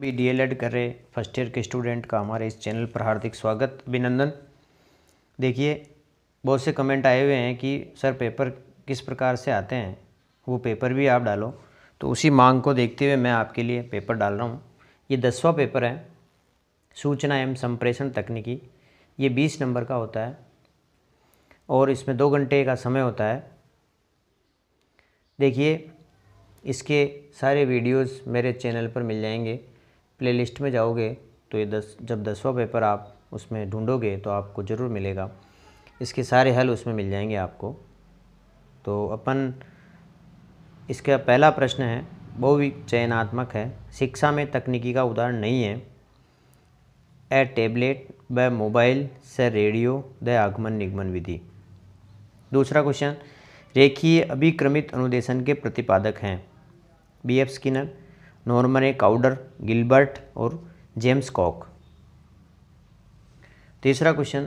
भी एड कर रहे फर्स्ट ईयर के स्टूडेंट का हमारे इस चैनल पर हार्दिक स्वागत अभिनंदन देखिए बहुत से कमेंट आए हुए हैं कि सर पेपर किस प्रकार से आते हैं वो पेपर भी आप डालो तो उसी मांग को देखते हुए मैं आपके लिए पेपर डाल रहा हूँ ये दसवा पेपर है सूचना एवं संप्रेषण तकनीकी ये बीस नंबर का होता है और इसमें दो घंटे का समय होता है देखिए इसके सारे वीडियोस मेरे चैनल पर मिल जाएंगे प्लेलिस्ट में जाओगे तो ये दस जब दसवा पेपर आप उसमें ढूंढोगे तो आपको ज़रूर मिलेगा इसके सारे हल उसमें मिल जाएंगे आपको तो अपन इसका पहला प्रश्न है बहु चयनात्मक है शिक्षा में तकनीकी का उदाहरण नहीं है ए टेबलेट व मोबाइल से रेडियो द आगमन निगमन विधि दूसरा क्वेश्चन रेखीय अभिक्रमित अनुदेशन के प्रतिपादक हैं B F Skinner Norman A Crowder Gilbert और जेम्स कॉक तीसरा क्वेश्चन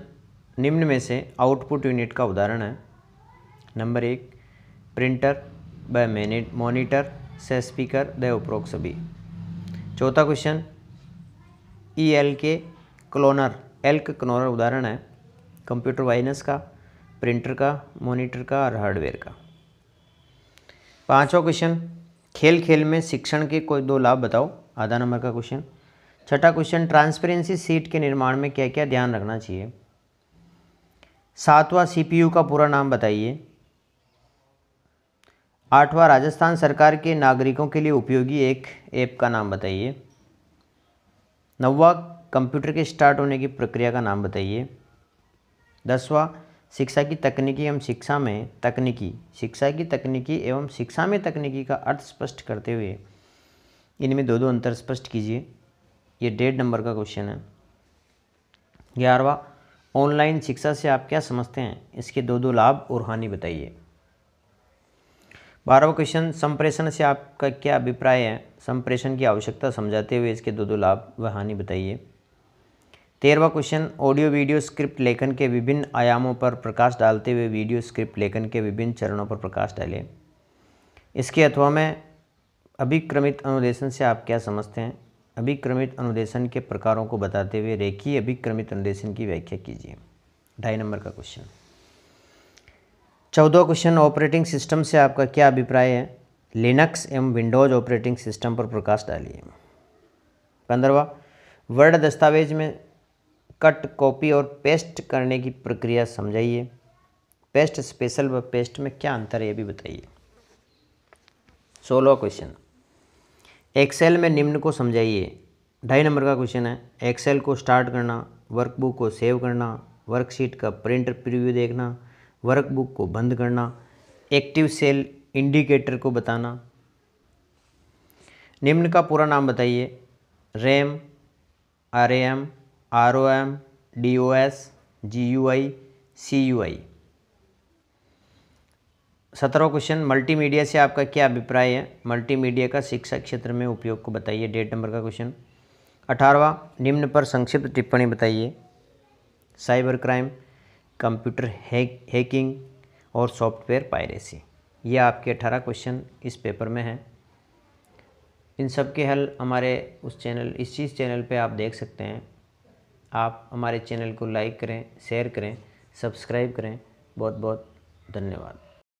निम्न में से आउटपुट यूनिट का उदाहरण है नंबर एक प्रिंटर व मॉनिटर से स्पीकर द उपरोक्त सभी चौथा question E L K Cloner Elk Cloner उदाहरण है कंप्यूटर वाइनस का प्रिंटर का मॉनिटर का और हार्डवेयर का पांचवा क्वेश्चन खेल खेल में शिक्षण के कोई दो लाभ बताओ आधा नंबर का क्वेश्चन छठा क्वेश्चन ट्रांसपेरेंसी सीट के निर्माण में क्या क्या ध्यान रखना चाहिए सातवां सीपीयू का पूरा नाम बताइए आठवां राजस्थान सरकार के नागरिकों के लिए उपयोगी एक ऐप का नाम बताइए नौवा कंप्यूटर के स्टार्ट होने की प्रक्रिया का नाम बताइए दसवा शिक्षा की तकनीकी एवं शिक्षा में तकनीकी शिक्षा की तकनीकी एवं शिक्षा में तकनीकी का अर्थ स्पष्ट करते हुए इनमें दो दो अंतर स्पष्ट कीजिए ये डेढ़ नंबर का क्वेश्चन है ग्यारहवा ऑनलाइन शिक्षा से आप क्या समझते हैं इसके दो दो लाभ और हानि बताइए बारहवा क्वेश्चन संप्रेषण से आपका क्या अभिप्राय है संप्रेषण की आवश्यकता समझाते हुए इसके दो दो लाभ व हानि बताइए तेरहवा क्वेश्चन ऑडियो वीडियो स्क्रिप्ट लेखन के विभिन्न आयामों पर प्रकाश डालते हुए वीडियो स्क्रिप्ट लेखन के विभिन्न चरणों पर प्रकाश डालें इसके अथवा में अभिक्रमित अनुदेशन से आप क्या समझते हैं अभिक्रमित अनुदेशन के प्रकारों को बताते हुए रेखी अभिक्रमित अनुदेशन की व्याख्या कीजिए ढाई नंबर का क्वेश्चन चौदह क्वेश्चन ऑपरेटिंग सिस्टम से आपका क्या अभिप्राय है लिनक्स एवं विंडोज ऑपरेटिंग सिस्टम पर प्रकाश डालिए पंद्रवा वर्ड दस्तावेज में कट कॉपी और पेस्ट करने की प्रक्रिया समझाइए पेस्ट स्पेशल व पेस्ट में क्या अंतर है ये भी बताइए सोलह क्वेश्चन एक्सेल में निम्न को समझाइए ढाई नंबर का क्वेश्चन है एक्सेल को स्टार्ट करना वर्कबुक को सेव करना वर्कशीट का प्रिंट प्रीव्यू देखना वर्कबुक को बंद करना एक्टिव सेल इंडिकेटर को बताना निम्न का पूरा नाम बताइए RAM R M R O M D O S G U I C U I सत्रह क्वेश्चन मल्टीमीडिया से आपका क्या अभिप्राय है मल्टीमीडिया का शिक्षा क्षेत्र में उपयोग को बताइए डेट नंबर का क्वेश्चन अठारहवा निम्न पर संक्षिप्त टिप्पणी बताइए साइबर क्राइम कंप्यूटर हैकिंग और सॉफ्टवेयर पायरेसी ये आपके अठारह क्वेश्चन इस पेपर में हैं इन सब के हल हमारे उस चैनल इस चीज़ चैनल पे आप देख सकते हैं आप हमारे चैनल को लाइक करें शेयर करें सब्सक्राइब करें बहुत बहुत धन्यवाद